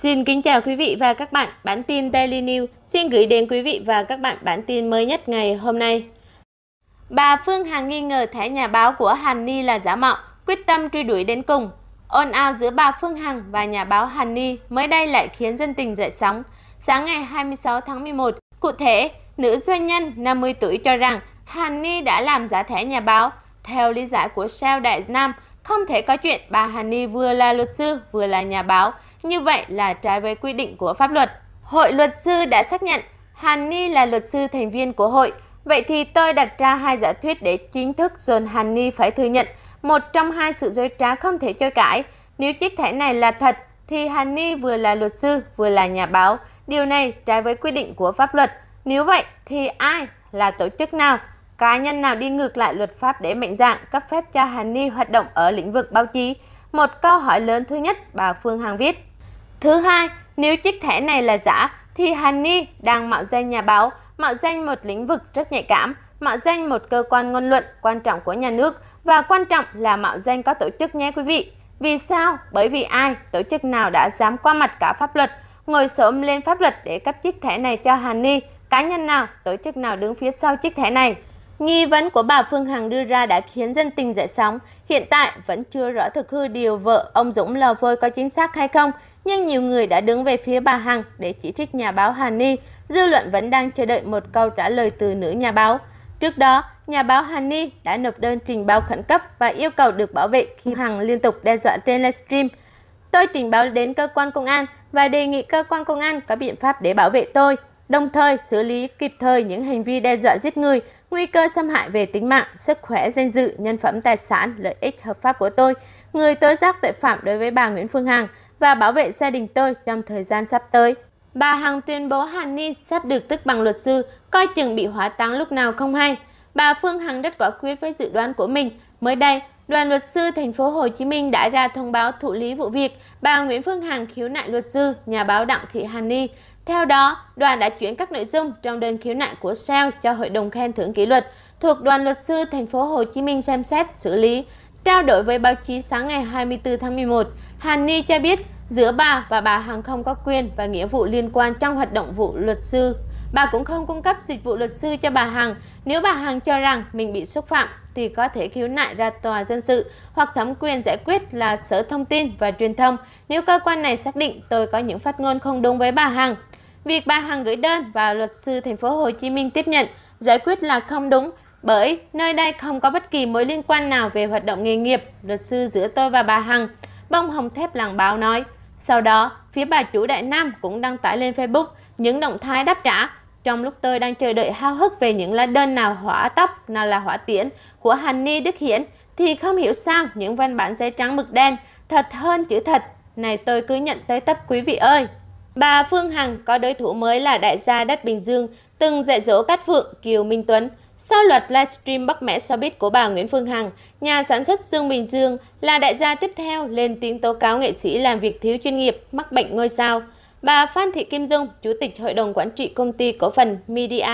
Xin kính chào quý vị và các bạn, bản tin Daily News xin gửi đến quý vị và các bạn bản tin mới nhất ngày hôm nay. Bà Phương Hằng nghi ngờ thẻ nhà báo của Hàn Ni là giả mạo, quyết tâm truy đuổi đến cùng. Ôn ao giữa bà Phương Hằng và nhà báo Hàn Ni mới đây lại khiến dân tình dậy sóng. Sáng ngày 26 tháng 11, cụ thể, nữ doanh nhân 50 tuổi cho rằng Hàn Ni đã làm giả thẻ nhà báo. Theo lý giải của Sao Đại Nam, không thể có chuyện bà Hàn Ni vừa là luật sư vừa là nhà báo – như vậy là trái với quy định của pháp luật. Hội luật sư đã xác nhận Hàn Ni là luật sư thành viên của hội. Vậy thì tôi đặt ra hai giả thuyết để chính thức dồn Hàn Ni phải thừa nhận một trong hai sự dối trá không thể chối cãi. Nếu chiếc thẻ này là thật, thì Hàn Ni vừa là luật sư, vừa là nhà báo. Điều này trái với quy định của pháp luật. Nếu vậy, thì ai là tổ chức nào, cá nhân nào đi ngược lại luật pháp để mệnh dạng cấp phép cho Hàn Ni hoạt động ở lĩnh vực báo chí? Một câu hỏi lớn thứ nhất bà Phương Hằng viết. Thứ hai, nếu chiếc thẻ này là giả thì Hàn Ni đang mạo danh nhà báo, mạo danh một lĩnh vực rất nhạy cảm, mạo danh một cơ quan ngôn luận quan trọng của nhà nước và quan trọng là mạo danh có tổ chức nhé quý vị. Vì sao? Bởi vì ai, tổ chức nào đã dám qua mặt cả pháp luật, ngồi xổm lên pháp luật để cấp chiếc thẻ này cho Hàn Ni, cá nhân nào, tổ chức nào đứng phía sau chiếc thẻ này. Nghi vấn của bà Phương Hằng đưa ra đã khiến dân tình dậy sóng. Hiện tại vẫn chưa rõ thực hư điều vợ ông Dũng lò vôi có chính xác hay không, nhưng nhiều người đã đứng về phía bà Hằng để chỉ trích nhà báo Hà Ni. Dư luận vẫn đang chờ đợi một câu trả lời từ nữ nhà báo. Trước đó, nhà báo Hà Ni đã nộp đơn trình báo khẩn cấp và yêu cầu được bảo vệ khi Hằng liên tục đe dọa trên livestream. Tôi trình báo đến cơ quan công an và đề nghị cơ quan công an có biện pháp để bảo vệ tôi, đồng thời xử lý kịp thời những hành vi đe dọa giết người nguy cơ xâm hại về tính mạng, sức khỏe, danh dự, nhân phẩm, tài sản, lợi ích hợp pháp của tôi, người tố giác tội phạm đối với bà Nguyễn Phương Hằng và bảo vệ gia đình tôi trong thời gian sắp tới. Bà Hằng tuyên bố Hàn Ni sắp được tức bằng luật sư, coi chừng bị hóa táng lúc nào không hay. Bà Phương Hằng rất quả quyết với dự đoán của mình. Mới đây, đoàn luật sư thành phố Hồ Chí Minh đã ra thông báo thụ lý vụ việc bà Nguyễn Phương Hằng khiếu nại luật sư nhà báo Đặng Thị Hàn Ni theo đó, đoàn đã chuyển các nội dung trong đơn khiếu nại của Sao cho Hội đồng khen thưởng kỷ luật thuộc Đoàn luật sư thành phố Hồ Chí Minh xem xét xử lý. Trao đổi với báo chí sáng ngày 24 tháng 11, Hàn Ni cho biết giữa bà và bà Hằng không có quyền và nghĩa vụ liên quan trong hoạt động vụ luật sư. Bà cũng không cung cấp dịch vụ luật sư cho bà Hằng. Nếu bà Hằng cho rằng mình bị xúc phạm thì có thể khiếu nại ra tòa dân sự hoặc thẩm quyền giải quyết là Sở Thông tin và Truyền thông. Nếu cơ quan này xác định tôi có những phát ngôn không đúng với bà Hằng Việc bà Hằng gửi đơn vào luật sư thành phố Hồ Chí Minh tiếp nhận giải quyết là không đúng bởi nơi đây không có bất kỳ mối liên quan nào về hoạt động nghề nghiệp luật sư giữa tôi và bà Hằng, bông hồng thép làng báo nói. Sau đó, phía bà chủ Đại Nam cũng đăng tải lên Facebook những động thái đáp trả trong lúc tôi đang chờ đợi hao hức về những lá đơn nào hỏa tóc, nào là hỏa tiễn của Hàn Ni Đức Hiển thì không hiểu sao những văn bản giấy trắng mực đen thật hơn chữ thật này tôi cứ nhận tới tấp quý vị ơi. Bà Phương Hằng có đối thủ mới là đại gia đất Bình Dương, từng dạy dỗ Cát Phượng, Kiều Minh Tuấn. Sau loạt livestream bóc mẽ showbiz của bà Nguyễn Phương Hằng, nhà sản xuất Dương Bình Dương là đại gia tiếp theo lên tiếng tố cáo nghệ sĩ làm việc thiếu chuyên nghiệp, mắc bệnh ngôi sao. Bà Phan Thị Kim Dung, Chủ tịch Hội đồng Quản trị Công ty Cổ phần Media,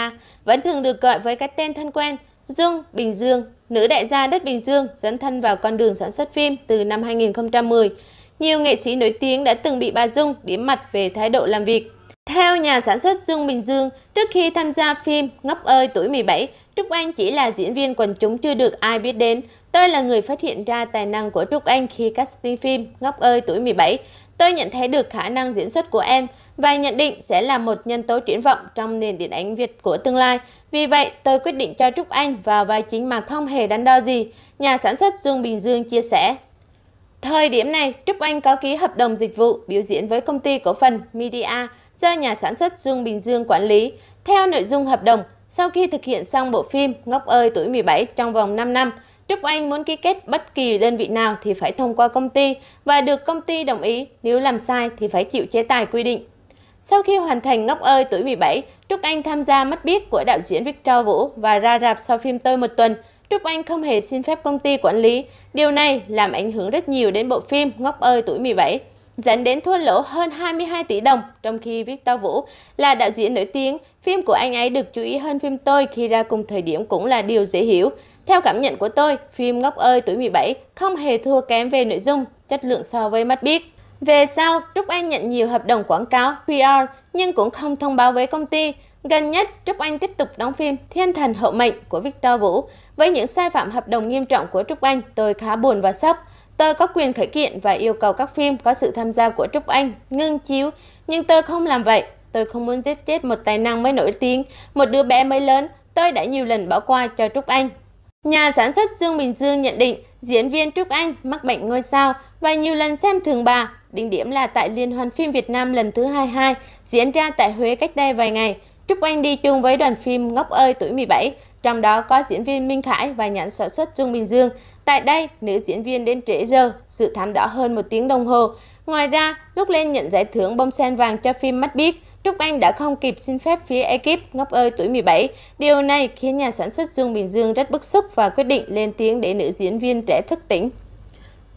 vẫn thường được gọi với cái tên thân quen Dung Bình Dương, nữ đại gia đất Bình Dương dẫn thân vào con đường sản xuất phim từ năm 2010 nhiều nghệ sĩ nổi tiếng đã từng bị bà Dung điểm mặt về thái độ làm việc. Theo nhà sản xuất Dương Bình Dương, trước khi tham gia phim Ngốc ơi tuổi 17, Trúc Anh chỉ là diễn viên quần chúng chưa được ai biết đến. Tôi là người phát hiện ra tài năng của Trúc Anh khi casting phim Ngốc ơi tuổi 17. Tôi nhận thấy được khả năng diễn xuất của em và nhận định sẽ là một nhân tố triển vọng trong nền điện ảnh Việt của tương lai. Vì vậy, tôi quyết định cho Trúc Anh vào vai chính mà không hề đắn đo gì. Nhà sản xuất Dương Bình Dương chia sẻ, Thời điểm này, Trúc Anh có ký hợp đồng dịch vụ biểu diễn với công ty cổ phần Media do nhà sản xuất Dương Bình Dương quản lý. Theo nội dung hợp đồng, sau khi thực hiện xong bộ phim Ngốc ơi tuổi 17 trong vòng 5 năm, Trúc Anh muốn ký kết bất kỳ đơn vị nào thì phải thông qua công ty và được công ty đồng ý, nếu làm sai thì phải chịu chế tài quy định. Sau khi hoàn thành Ngốc ơi tuổi 17, Trúc Anh tham gia Mắt biết của đạo diễn Victor Vũ và ra rạp sau phim Tôi một tuần – Trúc Anh không hề xin phép công ty quản lý. Điều này làm ảnh hưởng rất nhiều đến bộ phim Ngốc ơi tuổi 17, dẫn đến thua lỗ hơn 22 tỷ đồng, trong khi Victor Vũ là đạo diễn nổi tiếng, phim của anh ấy được chú ý hơn phim tôi khi ra cùng thời điểm cũng là điều dễ hiểu. Theo cảm nhận của tôi, phim Ngốc ơi tuổi 17 không hề thua kém về nội dung, chất lượng so với mắt biết. Về sau, Trúc Anh nhận nhiều hợp đồng quảng cáo, PR nhưng cũng không thông báo với công ty. Gần nhất, Trúc Anh tiếp tục đóng phim Thiên thần hậu mệnh của Victor Vũ. Với những sai phạm hợp đồng nghiêm trọng của Trúc Anh, tôi khá buồn và sốc. Tôi có quyền khởi kiện và yêu cầu các phim có sự tham gia của Trúc Anh ngưng chiếu, nhưng tôi không làm vậy. Tôi không muốn giết chết một tài năng mới nổi tiếng, một đứa bé mới lớn. Tôi đã nhiều lần bỏ qua cho Trúc Anh. Nhà sản xuất Dương Bình Dương nhận định diễn viên Trúc Anh mắc bệnh ngôi sao và nhiều lần xem thường bà. Đỉnh điểm là tại Liên hoan phim Việt Nam lần thứ 22 diễn ra tại Huế cách đây vài ngày. Trúc Anh đi chung với đoàn phim Ngốc ơi tuổi 17, trong đó có diễn viên Minh Khải và nhãn sản xuất Dương Bình Dương. Tại đây, nữ diễn viên đến trễ giờ, sự thám đỏ hơn một tiếng đồng hồ. Ngoài ra, lúc lên nhận giải thưởng bông sen vàng cho phim Mắt Biết, Trúc Anh đã không kịp xin phép phía ekip Ngốc ơi tuổi 17. Điều này khiến nhà sản xuất Dương Bình Dương rất bức xúc và quyết định lên tiếng để nữ diễn viên trẻ thức tỉnh.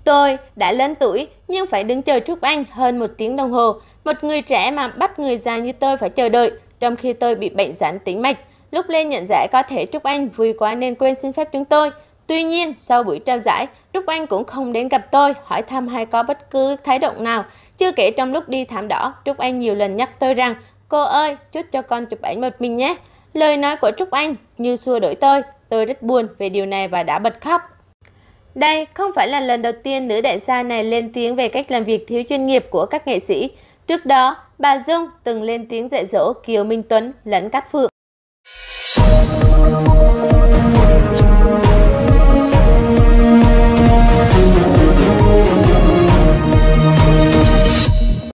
Tôi đã lớn tuổi nhưng phải đứng chờ Trúc Anh hơn một tiếng đồng hồ. Một người trẻ mà bắt người già như tôi phải chờ đợi trong khi tôi bị bệnh giãn tĩnh mạch. Lúc lên nhận giải có thể Trúc Anh vui quá nên quên xin phép chúng tôi. Tuy nhiên, sau buổi trao giải, Trúc Anh cũng không đến gặp tôi, hỏi thăm hay có bất cứ thái độ nào. Chưa kể trong lúc đi thảm đỏ, Trúc Anh nhiều lần nhắc tôi rằng, cô ơi, chút cho con chụp ảnh một mình nhé. Lời nói của Trúc Anh như xua đổi tôi, tôi rất buồn về điều này và đã bật khóc. Đây không phải là lần đầu tiên nữ đại gia này lên tiếng về cách làm việc thiếu chuyên nghiệp của các nghệ sĩ. Trước đó, bà Dung từng lên tiếng dạy dỗ Kiều Minh Tuấn lẫn Cát Phượng.